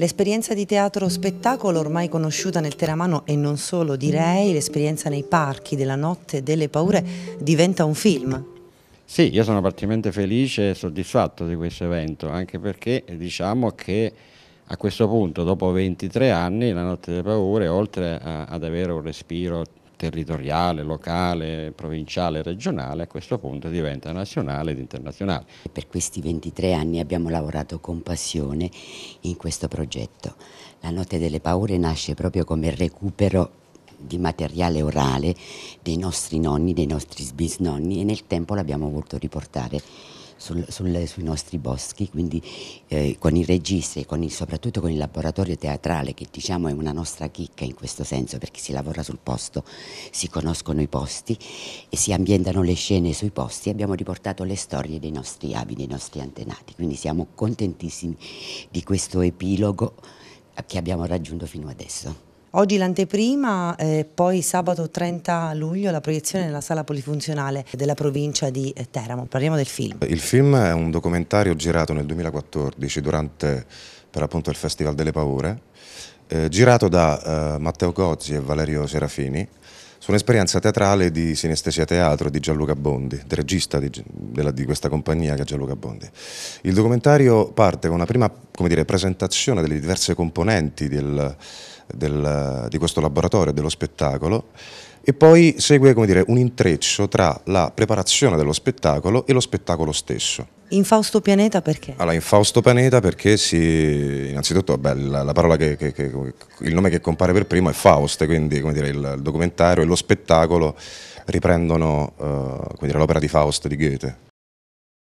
L'esperienza di teatro-spettacolo ormai conosciuta nel Teramano e non solo direi, l'esperienza nei parchi della notte delle paure diventa un film. Sì, io sono particolarmente felice e soddisfatto di questo evento, anche perché diciamo che a questo punto, dopo 23 anni, la Notte delle Paure, oltre a, ad avere un respiro territoriale, locale, provinciale, regionale, a questo punto diventa nazionale ed internazionale. Per questi 23 anni abbiamo lavorato con passione in questo progetto. La Notte delle Paure nasce proprio come recupero di materiale orale dei nostri nonni, dei nostri bisnonni e nel tempo l'abbiamo voluto riportare sul, sul, sui nostri boschi, quindi eh, con i registi e soprattutto con il laboratorio teatrale che diciamo è una nostra chicca in questo senso perché si lavora sul posto, si conoscono i posti e si ambientano le scene sui posti abbiamo riportato le storie dei nostri avi, dei nostri antenati, quindi siamo contentissimi di questo epilogo che abbiamo raggiunto fino adesso. Oggi l'anteprima, eh, poi sabato 30 luglio la proiezione nella sala polifunzionale della provincia di eh, Teramo. Parliamo del film. Il film è un documentario girato nel 2014 durante per appunto il Festival delle Paure, eh, girato da eh, Matteo Gozzi e Valerio Serafini su un'esperienza teatrale di Sinestesia Teatro di Gianluca Bondi, del regista di, della, di, questa compagnia che è Gianluca Bondi. Il documentario parte con una prima dire, presentazione delle diverse componenti del, del, di questo laboratorio, dello spettacolo, e poi segue dire, un intreccio tra la preparazione dello spettacolo e lo spettacolo stesso. In Fausto Pianeta perché? Allora, in Fausto Pianeta perché si, innanzitutto beh, la, la parola che, che, che, il nome che compare per primo è Faust, quindi come dire, il, il, documentario e lo spettacolo riprendono uh, l'opera di Faust di Goethe